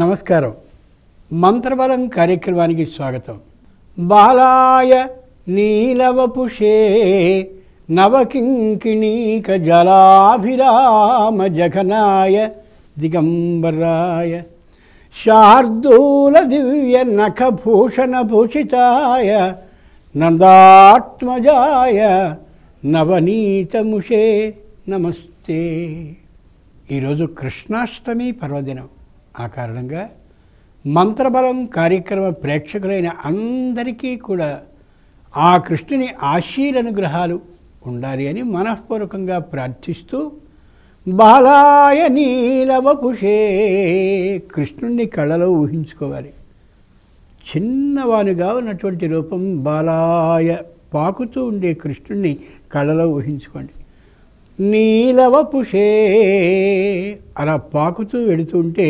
నమస్కారం మంత్రబలం కార్యక్రమానికి స్వాగతం బాలాయ నీలవపుషే నవకింకిణీక జలాభిరామ జఘనాయ దిగంబరాయ శార్దూల దివ్య నఖభూషణ భూషితాయ నందాత్మజాయ నవనీతముషే నమస్తే ఈరోజు కృష్ణాష్టమి పర్వదినం ఆ కారణంగా మంత్రబలం కార్యక్రమ ప్రేక్షకులైన అందరికీ కూడా ఆ కృష్ణుని ఆశీలనుగ్రహాలు ఉండాలి అని మనఃపూర్వకంగా ప్రార్థిస్తూ బాలాయ నీలవపుషే కృష్ణుణ్ణి కళలో ఊహించుకోవాలి చిన్నవానిగా ఉన్నటువంటి రూపం బాలాయ పాకుతూ ఉండే కృష్ణుణ్ణి కళలో ఊహించుకోండి నీలవపుషే అలా పాకుతూ వెడుతుంటే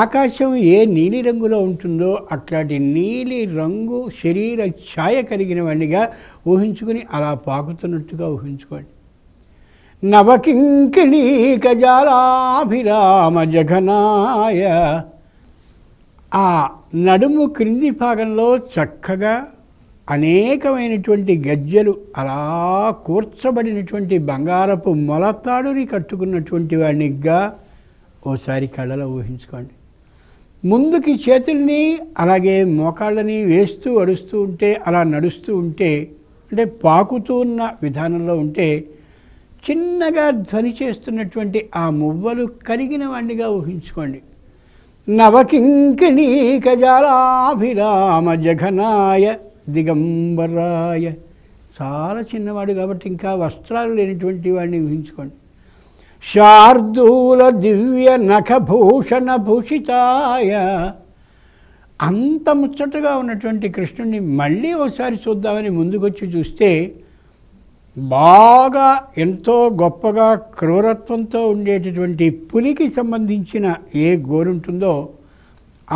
ఆకాశం ఏ నీలి రంగులో ఉంటుందో అట్లాంటి నీలి రంగు శరీర ఛాయ కలిగిన వాడినిగా ఊహించుకుని అలా పాకుతున్నట్టుగా ఊహించుకోండి నవకింకిణీ కజాలాభిరామ జఘనాయ ఆ నడుము క్రింది భాగంలో చక్కగా అనేకమైనటువంటి గజ్జలు అలా కూర్చబడినటువంటి బంగారపు మొలతాడుని కట్టుకున్నటువంటి వాడినిగా ఓసారి కళ్ళలో ఊహించుకోండి ముందుకి చేతుల్ని అలాగే మోకాళ్ళని వేస్తూ అడుస్తూ ఉంటే అలా నడుస్తూ ఉంటే అంటే పాకుతూ ఉన్న విధానంలో ఉంటే చిన్నగా ధ్వని చేస్తున్నటువంటి ఆ మువ్వలు కరిగిన వాడిగా ఊహించుకోండి నవకింకిణీకజాలాభిరామ జఘనాయ దిగంబరాయ చాలా చిన్నవాడు కాబట్టి ఇంకా వస్త్రాలు లేనటువంటి వాడిని ఊహించుకోండి శార్దూల దివ్య నఖభూషణ భూషితాయ అంత ముచ్చటగా ఉన్నటువంటి కృష్ణుడిని మళ్ళీ ఒకసారి చూద్దామని ముందుకొచ్చి చూస్తే బాగా ఎంతో గొప్పగా క్రూరత్వంతో ఉండేటటువంటి పులికి సంబంధించిన ఏ గోరుంటుందో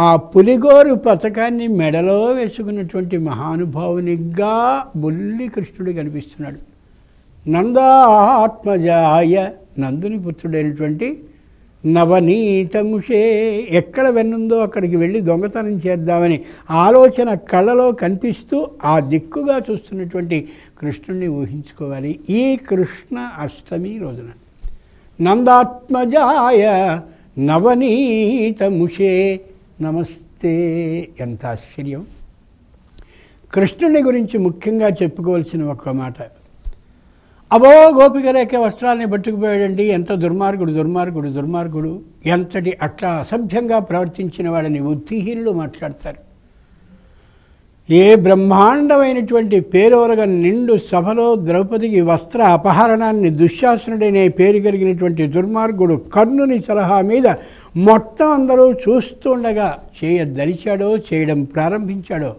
ఆ పులిగోరు పథకాన్ని మెడలో వేసుకున్నటువంటి మహానుభావునిగా బుల్లి కృష్ణుడు కనిపిస్తున్నాడు నందాత్మజాయ నందుని పుత్రుడైనటువంటి నవనీతముషే ఎక్కడ వెన్నుందో అక్కడికి వెళ్ళి దొంగతనం చేద్దామని ఆలోచన కళ్ళలో కనిపిస్తూ ఆ దిక్కుగా చూస్తున్నటువంటి కృష్ణుణ్ణి ఊహించుకోవాలి ఈ కృష్ణ అష్టమి రోజున నందాత్మజాయ నవనీతముషే నమస్తే ఎంత ఆశ్చర్యం కృష్ణుని గురించి ముఖ్యంగా చెప్పుకోవాల్సిన ఒక మాట అబో గోపికరేకే వస్త్రాల్ని పట్టుకుపోయాడండి ఎంత దుర్మార్గుడు దుర్మార్గుడు దుర్మార్గుడు ఎంతటి అట్లా అసభ్యంగా ప్రవర్తించిన వాళ్ళని బుద్ధిహీనులు మాట్లాడతారు ఏ బ్రహ్మాండమైనటువంటి పేరోరగ నిండు సభలో ద్రౌపదికి వస్త్ర అపహరణాన్ని దుశ్శాసనుడనే పేరు కలిగినటువంటి దుర్మార్గుడు కర్ణుని సలహా మీద మొత్తం అందరూ చూస్తుండగా చేయ దరిచాడో చేయడం ప్రారంభించాడో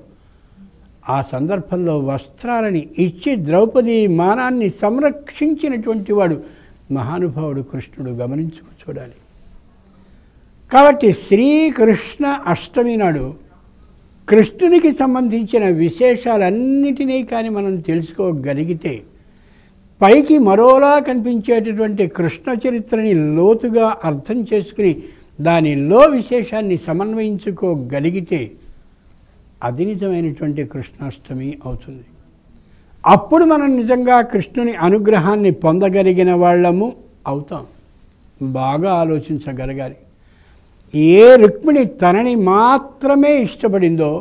ఆ సందర్భంలో వస్త్రాలని ఇచ్చి ద్రౌపది మానాన్ని సంరక్షించినటువంటి వాడు మహానుభావుడు కృష్ణుడు గమనించు చూడాలి కాబట్టి శ్రీకృష్ణ అష్టమి నాడు కృష్ణునికి సంబంధించిన విశేషాలన్నిటినీ కానీ మనం తెలుసుకోగలిగితే పైకి మరోలా కనిపించేటటువంటి కృష్ణ చరిత్రని లోతుగా అర్థం చేసుకుని దానిలో విశేషాన్ని సమన్వయించుకోగలిగితే అధినితమైనటువంటి కృష్ణాష్టమి అవుతుంది అప్పుడు మనం నిజంగా కృష్ణుని అనుగ్రహాన్ని పొందగలిగిన వాళ్ళము అవుతాం బాగా ఆలోచించగలగాలి ఏ రుక్మిణి తనని మాత్రమే ఇష్టపడిందో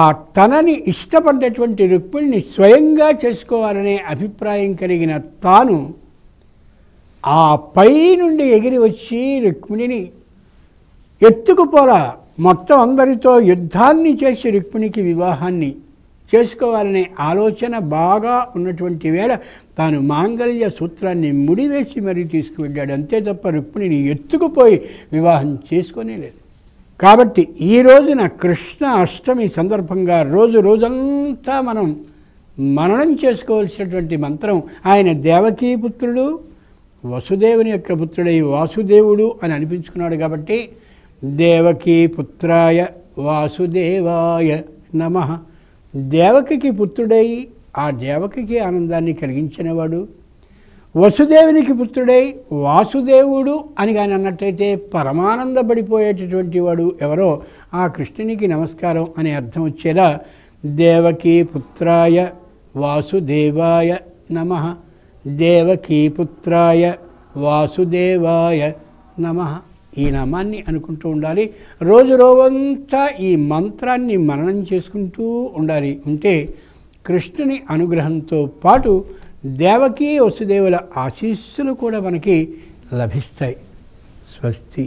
ఆ తనని ఇష్టపడ్డటువంటి రుక్మిణిని స్వయంగా చేసుకోవాలనే అభిప్రాయం కలిగిన తాను ఆ పై నుండి ఎగిరి వచ్చి రుక్మిణిని ఎత్తుకుపోలా మొత్తం అందరితో యుద్ధాన్ని చేసి రుక్మిణికి వివాహాన్ని చేసుకోవాలనే ఆలోచన బాగా ఉన్నటువంటి వేళ తాను మాంగళ్య సూత్రాన్ని ముడివేసి మరీ తీసుకువెళ్ళాడు అంతే తప్ప రుక్మిణిని ఎత్తుకుపోయి వివాహం చేసుకునే లేదు కాబట్టి ఈ రోజున కృష్ణ అష్టమి సందర్భంగా రోజు రోజంతా మనం మననం చేసుకోవాల్సినటువంటి మంత్రం ఆయన పుత్రుడు వసుదేవుని యొక్క పుత్రుడై వాసుదేవుడు అని అనిపించుకున్నాడు కాబట్టి దేవకీ పుత్రాయ వాసుదేవాయ నమ దేవకికి పుత్రుడై ఆ దేవకికి ఆనందాన్ని కలిగించినవాడు వసుదేవునికి పుత్రుడై వాసుదేవుడు అని కానీ అన్నట్టయితే పరమానందపడిపోయేటటువంటి వాడు ఎవరో ఆ కృష్ణునికి నమస్కారం అనే అర్థం వచ్చేలా దేవకీ పుత్రాయ వాసుదేవాయ నమ దేవకీ పుత్రాయ వాసుదేవాయ నమ ఈ నామాన్ని అనుకుంటూ ఉండాలి రోజు రోజంతా ఈ మంత్రాన్ని మననం చేసుకుంటూ ఉండాలి ఉంటే కృష్ణుని అనుగ్రహంతో పాటు దేవకీ వసుదేవుల ఆశీస్సులు కూడా మనకి లభిస్తాయి స్వస్తి